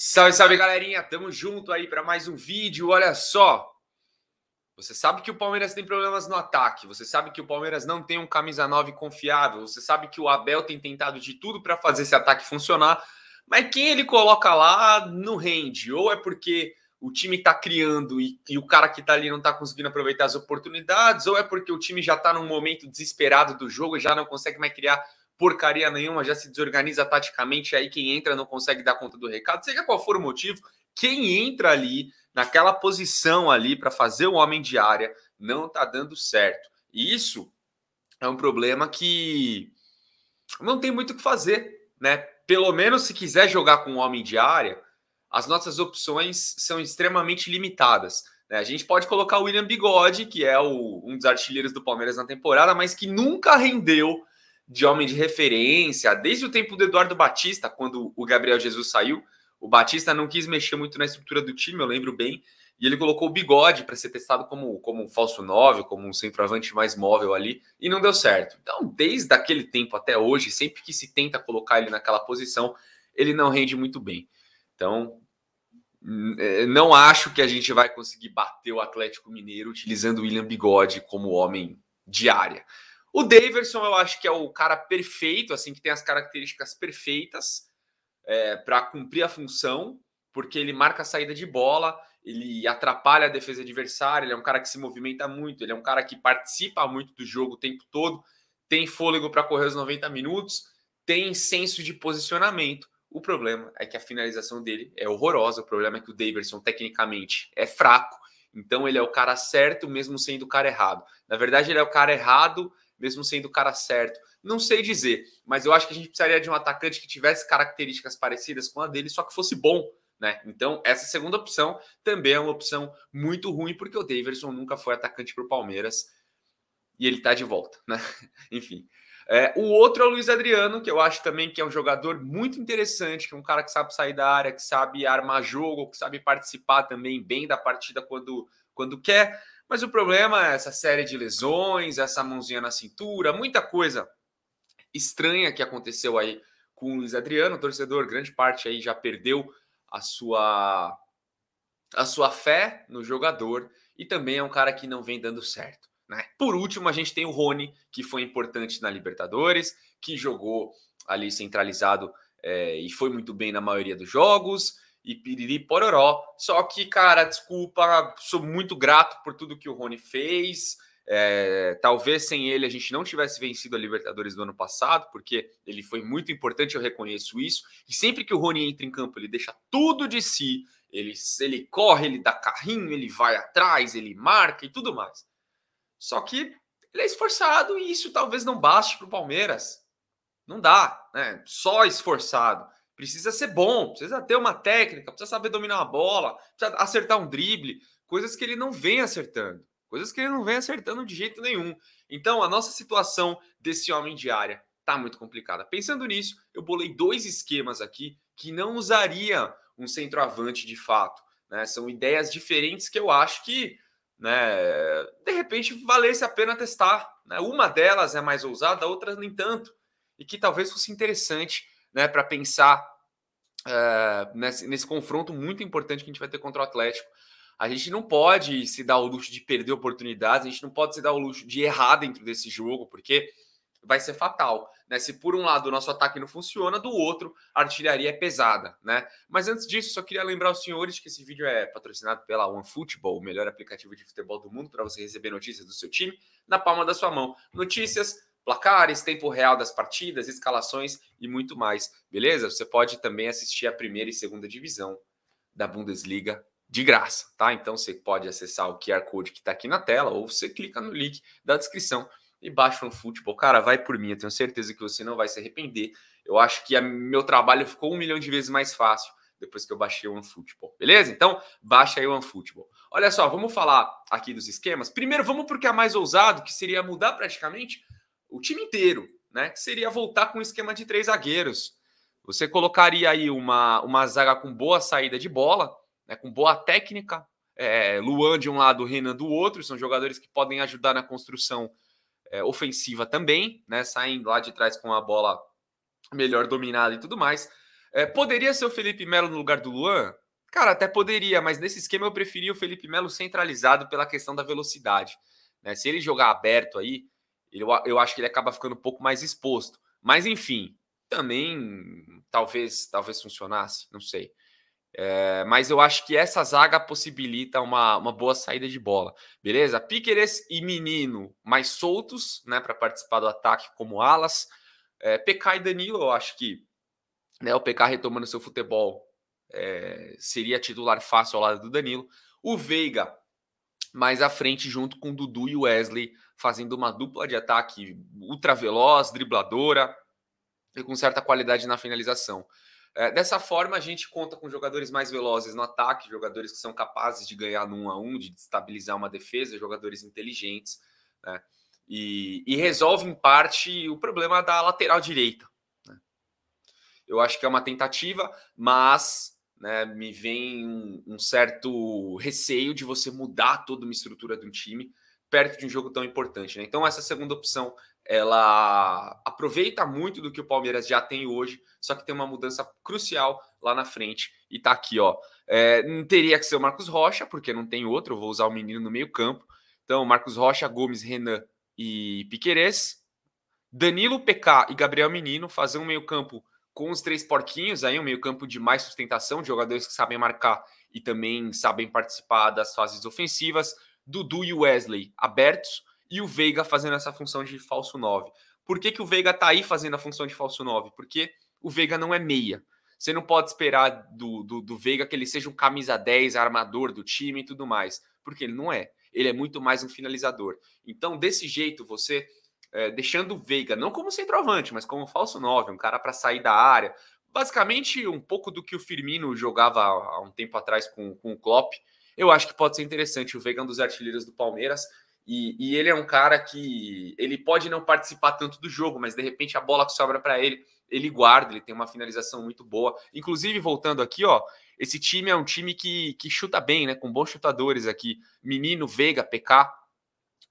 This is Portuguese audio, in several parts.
Salve, salve, galerinha! Tamo junto aí para mais um vídeo. Olha só, você sabe que o Palmeiras tem problemas no ataque, você sabe que o Palmeiras não tem um camisa 9 confiável, você sabe que o Abel tem tentado de tudo para fazer esse ataque funcionar, mas quem ele coloca lá não rende. Ou é porque o time tá criando e, e o cara que tá ali não tá conseguindo aproveitar as oportunidades, ou é porque o time já tá num momento desesperado do jogo e já não consegue mais criar porcaria nenhuma, já se desorganiza taticamente, aí quem entra não consegue dar conta do recado, seja qual for o motivo, quem entra ali, naquela posição ali para fazer o homem de área, não tá dando certo. E isso é um problema que não tem muito o que fazer, né? Pelo menos se quiser jogar com o homem de área, as nossas opções são extremamente limitadas. Né? A gente pode colocar o William Bigode, que é o, um dos artilheiros do Palmeiras na temporada, mas que nunca rendeu de homem de referência, desde o tempo do Eduardo Batista, quando o Gabriel Jesus saiu, o Batista não quis mexer muito na estrutura do time, eu lembro bem, e ele colocou o bigode para ser testado como, como um falso 9, como um centroavante mais móvel ali, e não deu certo. Então, desde aquele tempo até hoje, sempre que se tenta colocar ele naquela posição, ele não rende muito bem. Então, hum, é, não acho que a gente vai conseguir bater o Atlético Mineiro utilizando o William Bigode como homem de área. O Daverson eu acho que é o cara perfeito, assim, que tem as características perfeitas é, para cumprir a função, porque ele marca a saída de bola, ele atrapalha a defesa adversária, ele é um cara que se movimenta muito, ele é um cara que participa muito do jogo o tempo todo, tem fôlego para correr os 90 minutos, tem senso de posicionamento. O problema é que a finalização dele é horrorosa, o problema é que o Daverson tecnicamente é fraco, então ele é o cara certo mesmo sendo o cara errado. Na verdade, ele é o cara errado mesmo sendo o cara certo. Não sei dizer, mas eu acho que a gente precisaria de um atacante que tivesse características parecidas com a dele, só que fosse bom. Né? Então, essa é segunda opção também é uma opção muito ruim, porque o Daverson nunca foi atacante para o Palmeiras e ele está de volta. Né? Enfim. É, o outro é o Luiz Adriano, que eu acho também que é um jogador muito interessante, que é um cara que sabe sair da área, que sabe armar jogo, que sabe participar também bem da partida quando, quando quer. Mas o problema é essa série de lesões, essa mãozinha na cintura, muita coisa estranha que aconteceu aí com o Luiz Adriano, o torcedor, grande parte aí já perdeu a sua a sua fé no jogador e também é um cara que não vem dando certo. Né? Por último, a gente tem o Rony, que foi importante na Libertadores, que jogou ali centralizado é, e foi muito bem na maioria dos jogos e piriri pororó. Só que, cara, desculpa, sou muito grato por tudo que o Rony fez. É, talvez sem ele a gente não tivesse vencido a Libertadores do ano passado, porque ele foi muito importante, eu reconheço isso. E sempre que o Rony entra em campo, ele deixa tudo de si. Ele, ele corre, ele dá carrinho, ele vai atrás, ele marca e tudo mais. Só que ele é esforçado e isso talvez não baste para o Palmeiras. Não dá, né? Só esforçado. Precisa ser bom, precisa ter uma técnica, precisa saber dominar uma bola, precisa acertar um drible, coisas que ele não vem acertando, coisas que ele não vem acertando de jeito nenhum. Então, a nossa situação desse homem de área tá muito complicada. Pensando nisso, eu bolei dois esquemas aqui que não usaria um centroavante de fato. Né? São ideias diferentes que eu acho que, né, de repente, valesse a pena testar. Né? Uma delas é mais ousada, a outra nem tanto, e que talvez fosse interessante né, para pensar uh, nesse, nesse, confronto muito importante que a gente vai ter contra o Atlético. A gente não pode se dar o luxo de perder oportunidades, a gente não pode se dar o luxo de errar dentro desse jogo, porque vai ser fatal. Né? Se por um lado o nosso ataque não funciona, do outro a artilharia é pesada. Né? Mas antes disso, só queria lembrar os senhores que esse vídeo é patrocinado pela OneFootball, o melhor aplicativo de futebol do mundo para você receber notícias do seu time na palma da sua mão. Notícias placares, tempo real das partidas, escalações e muito mais, beleza? Você pode também assistir a primeira e segunda divisão da Bundesliga de graça, tá? Então você pode acessar o QR Code que está aqui na tela ou você clica no link da descrição e baixa o futebol. Cara, vai por mim, eu tenho certeza que você não vai se arrepender. Eu acho que a, meu trabalho ficou um milhão de vezes mais fácil depois que eu baixei o OneFootball, beleza? Então, baixa aí o OneFootball. Olha só, vamos falar aqui dos esquemas. Primeiro, vamos porque é mais ousado, que seria mudar praticamente o time inteiro, né? Que seria voltar com um esquema de três zagueiros. Você colocaria aí uma, uma zaga com boa saída de bola, né, com boa técnica. É, Luan de um lado, Renan do outro, são jogadores que podem ajudar na construção é, ofensiva também, né? Saem lá de trás com a bola melhor dominada e tudo mais. É, poderia ser o Felipe Melo no lugar do Luan? Cara, até poderia, mas nesse esquema eu preferia o Felipe Melo centralizado pela questão da velocidade. Né? Se ele jogar aberto aí, eu, eu acho que ele acaba ficando um pouco mais exposto. Mas, enfim, também talvez talvez funcionasse, não sei. É, mas eu acho que essa zaga possibilita uma, uma boa saída de bola, beleza? Piqueres e Menino mais soltos, né, para participar do ataque como alas. É, eh, PK e Danilo, eu acho que né, o PK retomando seu futebol é, seria titular fácil ao lado do Danilo. O Veiga mais à frente, junto com Dudu e Wesley fazendo uma dupla de ataque ultra veloz, dribladora e com certa qualidade na finalização. É, dessa forma, a gente conta com jogadores mais velozes no ataque, jogadores que são capazes de ganhar no 1 a 1 de estabilizar uma defesa, jogadores inteligentes, né? e, e, resolve em parte o problema da lateral direita. Né? Eu acho que é uma tentativa, mas né, me vem um, um certo receio de você mudar toda uma estrutura de um time perto de um jogo tão importante. Né? Então, essa segunda opção ela aproveita muito do que o Palmeiras já tem hoje, só que tem uma mudança crucial lá na frente e tá aqui, ó. É, não teria que ser o Marcos Rocha, porque não tem outro, eu vou usar o menino no meio-campo. Então, Marcos Rocha, Gomes, Renan e Piquerez. Danilo, PK e Gabriel Menino fazer um meio-campo com os três porquinhos, aí um meio-campo de mais sustentação, de jogadores que sabem marcar e também sabem participar das fases ofensivas. Dudu e Wesley abertos e o Veiga fazendo essa função de falso 9. Por que, que o Veiga está aí fazendo a função de falso 9? Porque o Veiga não é meia. Você não pode esperar do, do, do Veiga que ele seja um camisa 10, armador do time e tudo mais, porque ele não é. Ele é muito mais um finalizador. Então, desse jeito, você é, deixando o Veiga, não como centroavante, mas como falso 9, um cara para sair da área. Basicamente, um pouco do que o Firmino jogava há um tempo atrás com, com o Klopp, eu acho que pode ser interessante. O Veiga é um dos artilheiros do Palmeiras. E, e, ele é um cara que ele pode não participar tanto do jogo, mas de repente a bola que sobra para ele, ele guarda, ele tem uma finalização muito boa. Inclusive, voltando aqui, ó, esse time é um time que, que chuta bem, né? Com bons chutadores aqui. Menino, Veiga, PK.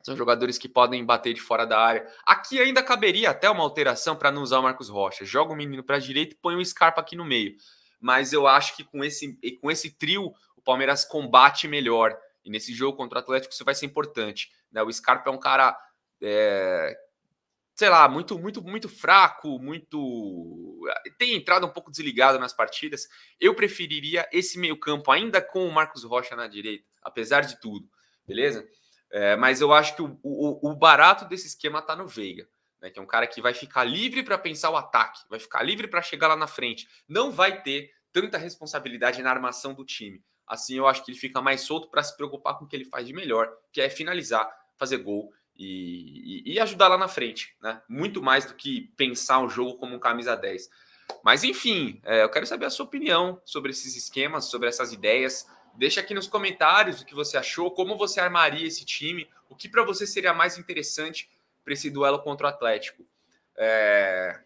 São jogadores que podem bater de fora da área. Aqui ainda caberia até uma alteração para não usar o Marcos Rocha. Joga o menino para a direita e põe o Scarpa aqui no meio. Mas eu acho que com esse, com esse trio, Palmeiras combate melhor. E nesse jogo contra o Atlético isso vai ser importante. Né? O Scarpa é um cara, é, sei lá, muito, muito, muito fraco, muito. tem entrado um pouco desligado nas partidas. Eu preferiria esse meio-campo, ainda com o Marcos Rocha na direita, apesar de tudo, beleza? É, mas eu acho que o, o, o barato desse esquema está no Veiga. Né, que é um cara que vai ficar livre para pensar o ataque, vai ficar livre para chegar lá na frente, não vai ter tanta responsabilidade na armação do time. Assim, eu acho que ele fica mais solto para se preocupar com o que ele faz de melhor, que é finalizar, fazer gol e, e, e, ajudar lá na frente, né? Muito mais do que pensar o jogo como um camisa 10. Mas enfim, é, eu quero saber a sua opinião sobre esses esquemas, sobre essas ideias. Deixa aqui nos comentários o que você achou, como você armaria esse time, o que para você seria mais interessante para esse duelo contra o Atlético. É,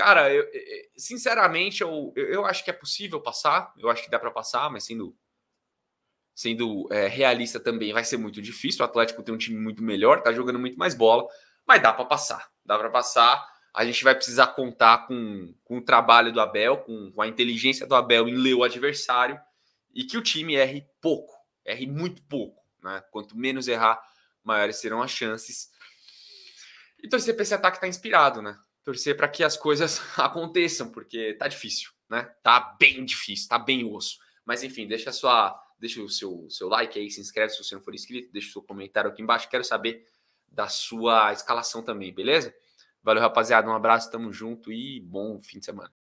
Cara, eu, sinceramente, eu, eu acho que é possível passar. Eu acho que dá para passar, mas sendo, sendo é, realista também vai ser muito difícil. O Atlético tem um time muito melhor, tá jogando muito mais bola, mas dá para passar. Dá para passar. A gente vai precisar contar com, com o trabalho do Abel, com, com a inteligência do Abel em ler o adversário e que o time erre pouco, erre muito pouco. Né? Quanto menos errar, maiores serão as chances. Então esse esse ataque tá inspirado, né? torcer para que as coisas aconteçam, porque tá difícil, né? Tá bem difícil, tá bem osso. Mas enfim, deixa sua, deixa o seu, seu like aí, se inscreve se você não for inscrito, deixa o seu comentário aqui embaixo, quero saber da sua escalação também, beleza? Valeu, rapaziada, um abraço, tamo junto e bom fim de semana.